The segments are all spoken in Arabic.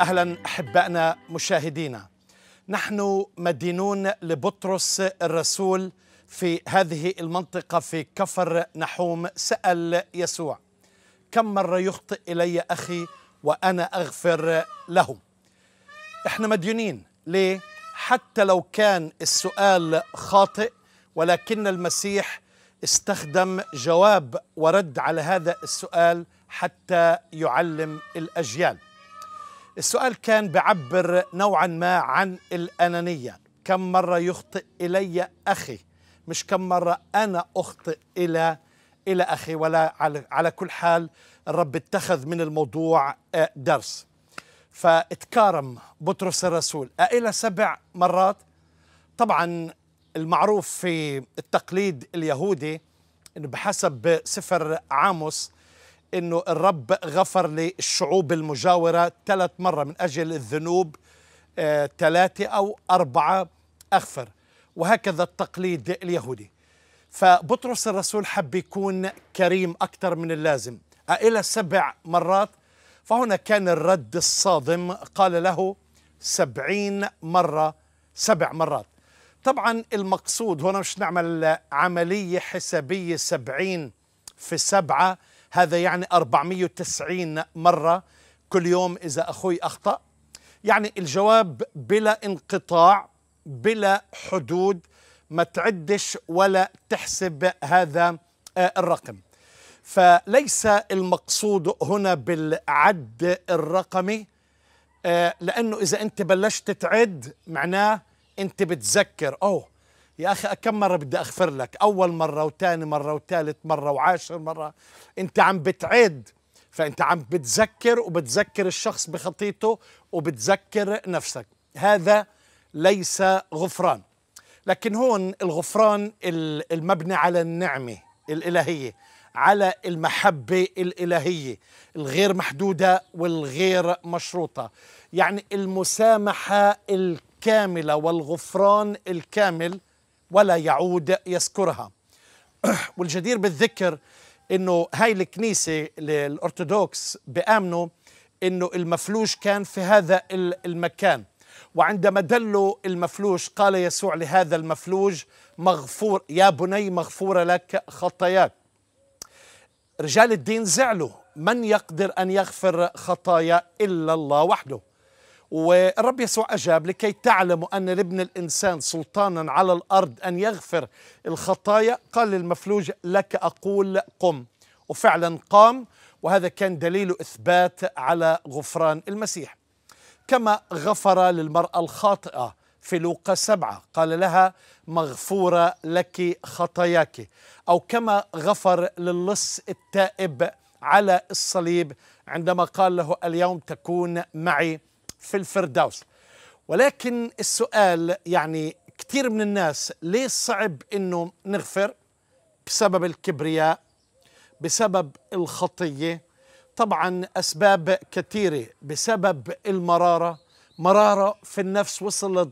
اهلا احبائنا مشاهدينا نحن مدينون لبطرس الرسول في هذه المنطقه في كفر نحوم سال يسوع كم مره يخطئ الي اخي وانا اغفر له احنا مديونين ليه حتى لو كان السؤال خاطئ ولكن المسيح استخدم جواب ورد على هذا السؤال حتى يعلم الاجيال السؤال كان بعبر نوعا ما عن الأنانية كم مرة يخطئ إلي أخي مش كم مرة أنا أخطئ إلى إلى أخي ولا على, على كل حال الرب اتخذ من الموضوع آه، درس فاتكارم بطرس الرسول إلى سبع مرات طبعا المعروف في التقليد اليهودي أنه بحسب سفر عاموس انه الرب غفر للشعوب المجاوره ثلاث مره من اجل الذنوب آه، ثلاثه او اربعه اغفر وهكذا التقليد اليهودي فبطرس الرسول حب يكون كريم اكثر من اللازم الى سبع مرات فهنا كان الرد الصادم قال له سبعين مره سبع مرات طبعا المقصود هنا مش نعمل عمليه حسابيه سبعين في سبعه هذا يعني 490 مرة كل يوم إذا أخوي أخطأ يعني الجواب بلا انقطاع بلا حدود ما تعدش ولا تحسب هذا آه، الرقم فليس المقصود هنا بالعد الرقمي آه، لأنه إذا أنت بلشت تعد معناه أنت بتذكر أوه يا أخي كم مرة بدي أغفر لك أول مرة وثاني مرة وثالث مرة وعاشر مرة أنت عم بتعد فأنت عم بتذكر وبتذكر الشخص بخطيته وبتذكر نفسك هذا ليس غفران لكن هون الغفران المبني على النعمة الإلهية على المحبة الإلهية الغير محدودة والغير مشروطة يعني المسامحة الكاملة والغفران الكامل ولا يعود يذكرها والجدير بالذكر انه هاي الكنيسه الارثوذكس بامنوا انه المفلوج كان في هذا المكان وعندما دلوا المفلوج قال يسوع لهذا المفلوج مغفور يا بني مغفورة لك خطاياك رجال الدين زعلوا من يقدر أن يغفر خطايا إلا الله وحده والرب يسوع أجاب لكي تعلموا أن لابن الإنسان سلطانا على الأرض أن يغفر الخطايا قال للمفلوج لك أقول قم وفعلا قام وهذا كان دليل إثبات على غفران المسيح كما غفر للمرأة الخاطئة في لوقا سبعة قال لها مغفورة لك خطاياك أو كما غفر للص التائب على الصليب عندما قال له اليوم تكون معي في الفردوس ولكن السؤال يعني كثير من الناس ليه صعب انه نغفر بسبب الكبرياء بسبب الخطيه طبعا اسباب كثيره بسبب المراره مراره في النفس وصلت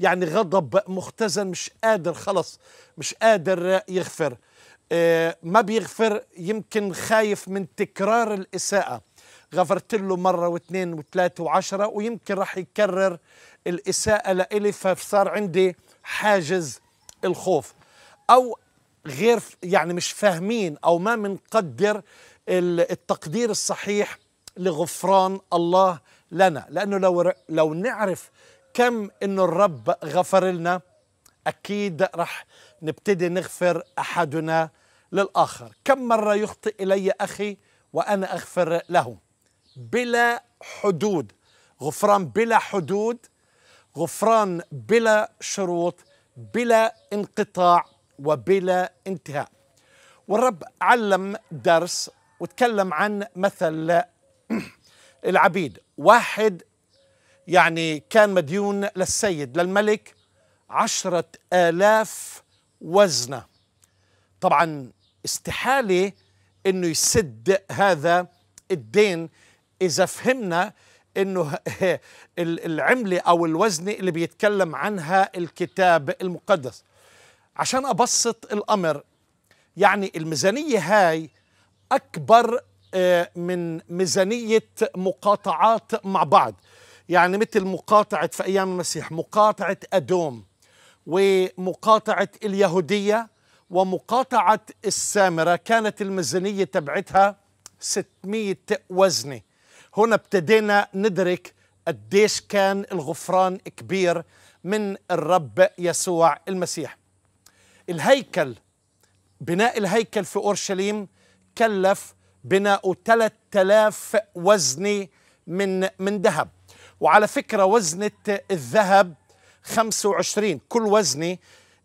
يعني غضب مختزن مش قادر خلص مش قادر يغفر آه، ما بيغفر يمكن خايف من تكرار الاساءه غفرت له مرة واثنين وثلاثة وعشرة ويمكن راح يكرر الإساءة لإلي فصار عندي حاجز الخوف أو غير يعني مش فاهمين أو ما منقدر التقدير الصحيح لغفران الله لنا لأنه لو, لو نعرف كم أنه الرب غفر لنا أكيد رح نبتدي نغفر أحدنا للآخر كم مرة يخطئ إلي أخي وأنا أغفر له بلا حدود غفران بلا حدود غفران بلا شروط بلا انقطاع وبلا انتهاء والرب علم درس وتكلم عن مثل العبيد واحد يعني كان مديون للسيد للملك عشرة آلاف وزنة طبعا استحالة أنه يسد هذا الدين اذا فهمنا انه العمله او الوزن اللي بيتكلم عنها الكتاب المقدس عشان ابسط الامر يعني الميزانيه هاي اكبر آه، من ميزانيه مقاطعات مع بعض يعني مثل مقاطعه في ايام المسيح مقاطعه ادوم ومقاطعه اليهوديه ومقاطعه السامره كانت الميزانيه تبعتها 600 وزنه هنا ابتدينا ندرك قديش كان الغفران كبير من الرب يسوع المسيح الهيكل بناء الهيكل في أورشليم كلف بناءه 3000 وزنة من من ذهب وعلى فكرة وزنة الذهب 25 كل وزنة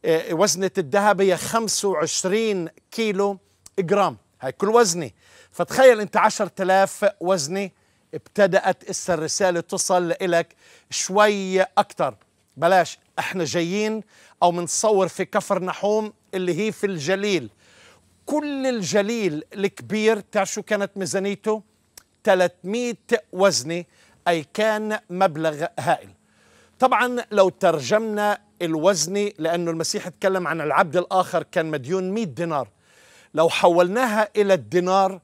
آه، وزنة الذهب هي 25 كيلو جرام هاي كل وزنة فتخيل أنت 10000 وزنة ابتدأت إسا الرسالة تصل لك شوي أكتر بلاش احنا جايين أو منصور في كفر نحوم اللي هي في الجليل كل الجليل الكبير تعرف شو كانت ميزانيته 300 وزنة أي كان مبلغ هائل طبعا لو ترجمنا الوزنة لأنه المسيح تكلم عن العبد الآخر كان مديون 100 دينار لو حولناها إلى الدينار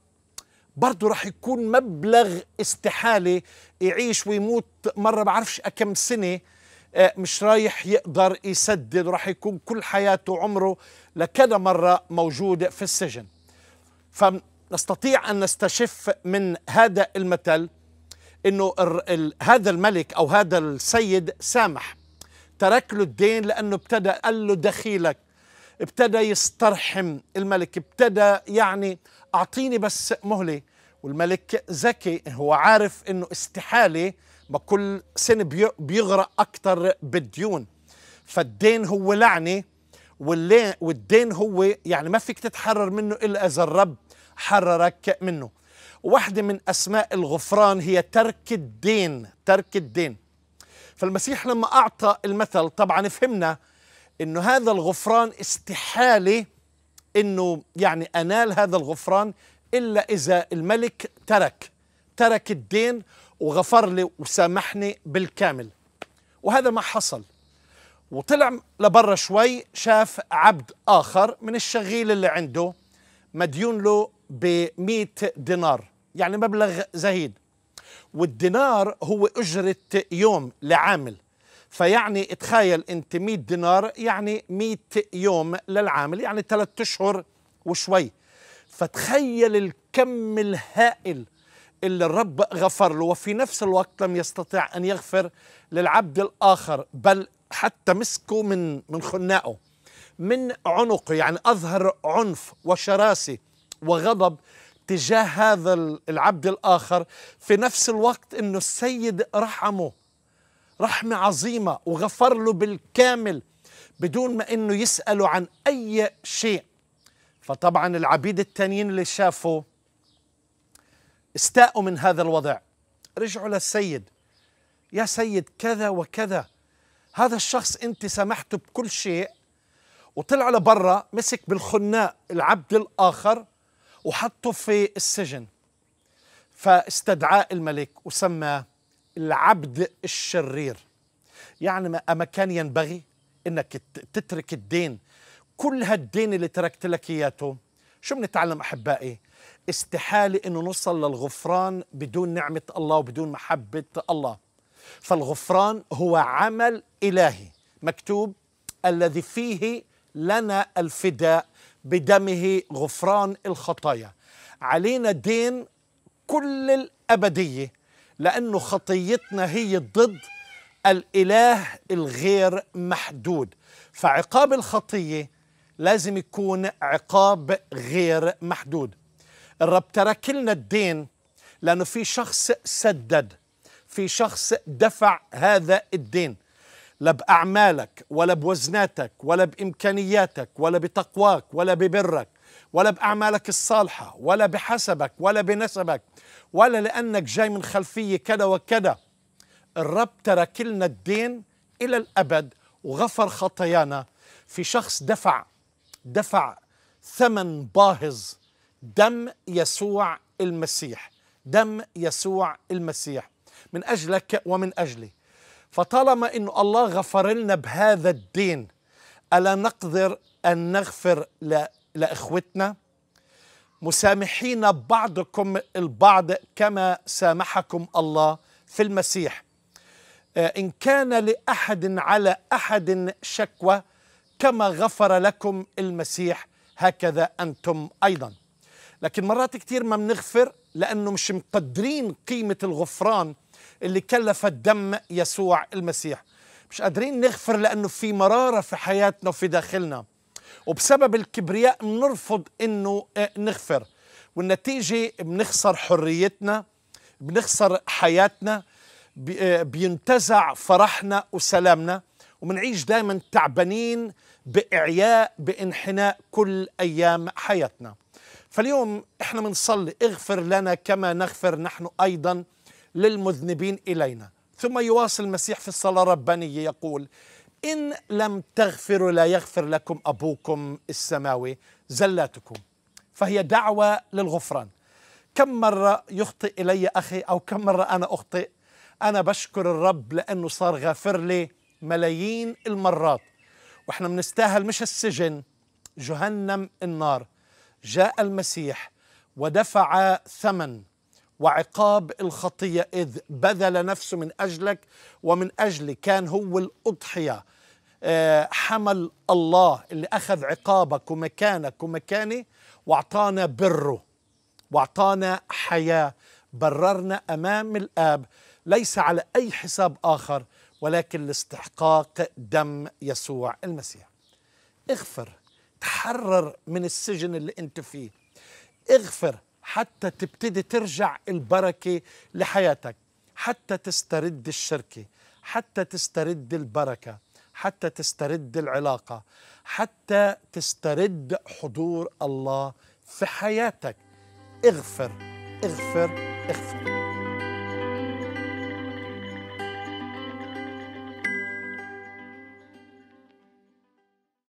برضه راح يكون مبلغ استحالة يعيش ويموت مرة بعرفش كم سنة آه، مش رايح يقدر يسدد وراح يكون كل حياته وعمره لكذا مرة موجود في السجن فنستطيع أن نستشف من هذا المثل أنه هذا الملك أو هذا السيد سامح ترك له الدين لأنه ابتدى قال له دخيلك ابتدى يسترحم الملك ابتدى يعني أعطيني بس مهلة والملك ذكي هو عارف انه استحاله بكل سنه بيغرق اكثر بالديون فالدين هو لعنه والدين هو يعني ما فيك تتحرر منه الا اذا الرب حررك منه واحدة من أسماء الغفران هي ترك الدين ترك الدين فالمسيح لما أعطى المثل طبعا فهمنا أنه هذا الغفران استحالة أنه يعني أنال هذا الغفران إلا إذا الملك ترك ترك الدين وغفر لي وسامحني بالكامل وهذا ما حصل وطلع لبرا شوي شاف عبد آخر من الشغيل اللي عنده مديون له ب 100 دينار يعني مبلغ زهيد والدينار هو أجرة يوم لعامل فيعني تخيل أنت 100 دينار يعني 100 يوم للعامل يعني ثلاثة أشهر وشوي فتخيل الكم الهائل اللي الرب غفر له وفي نفس الوقت لم يستطع أن يغفر للعبد الآخر بل حتى مسكه من من خناقه من عنقه يعني أظهر عنف وشراسة وغضب تجاه هذا العبد الآخر في نفس الوقت أنه السيد رحمه رحمة عظيمة وغفر له بالكامل بدون ما أنه يسأله عن أي شيء فطبعا العبيد التانيين اللي شافوا استاءوا من هذا الوضع رجعوا للسيد يا سيد كذا وكذا هذا الشخص انت سمحته بكل شيء وطلع لبرا مسك بالخناء العبد الاخر وحطه في السجن فاستدعاه الملك وسماه العبد الشرير يعني أما كان ينبغي أنك تترك الدين كل هالدين اللي تركت لك اياه شو بنتعلم احبائي استحاله انه نوصل للغفران بدون نعمه الله وبدون محبه الله فالغفران هو عمل الهي مكتوب الذي فيه لنا الفداء بدمه غفران الخطايا علينا دين كل الابديه لانه خطيتنا هي ضد الاله الغير محدود فعقاب الخطيه لازم يكون عقاب غير محدود الرب ترك لنا الدين لأنه في شخص سدد في شخص دفع هذا الدين لا بأعمالك ولا بوزناتك ولا بإمكانياتك ولا بتقواك ولا ببرك ولا بأعمالك الصالحة ولا بحسبك ولا بنسبك ولا لأنك جاي من خلفية كذا وكذا الرب ترك لنا الدين إلى الأبد وغفر خطايانا في شخص دفع دفع ثمن باهظ دم يسوع المسيح دم يسوع المسيح من اجلك ومن اجلي فطالما ان الله غفر لنا بهذا الدين الا نقدر ان نغفر لاخوتنا مسامحين بعضكم البعض كما سامحكم الله في المسيح آه، ان كان لاحد على احد شكوى كما غفر لكم المسيح هكذا أنتم أيضا لكن مرات كثير ما بنغفر لأنه مش مقدرين قيمة الغفران اللي كلف الدم يسوع المسيح مش قادرين نغفر لأنه في مرارة في حياتنا وفي داخلنا وبسبب الكبرياء بنرفض أنه آه، نغفر والنتيجة بنخسر حريتنا بنخسر حياتنا آه، بينتزع فرحنا وسلامنا ومنعيش دائما تعبانين بإعياء بإنحناء كل أيام حياتنا فاليوم احنا بنصلي اغفر لنا كما نغفر نحن أيضا للمذنبين إلينا ثم يواصل المسيح في الصلاة الربانية يقول إن لم تغفروا لا يغفر لكم أبوكم السماوي زلاتكم فهي دعوة للغفران كم مرة يخطئ إلي أخي أو كم مرة أنا أخطئ أنا بشكر الرب لأنه صار غافر لي ملايين المرات واحنا بنستاهل مش السجن جهنم النار جاء المسيح ودفع ثمن وعقاب الخطية إذ بذل نفسه من أجلك ومن أجلي كان هو الأضحية آه، حمل الله اللي أخذ عقابك ومكانك ومكاني وأعطانا بره وأعطانا حياة بررنا أمام الآب ليس على أي حساب آخر ولكن لاستحقاق دم يسوع المسيح اغفر تحرر من السجن اللي انت فيه اغفر حتى تبتدي ترجع البركة لحياتك حتى تسترد الشركة حتى تسترد البركة حتى تسترد العلاقة حتى تسترد حضور الله في حياتك اغفر اغفر اغفر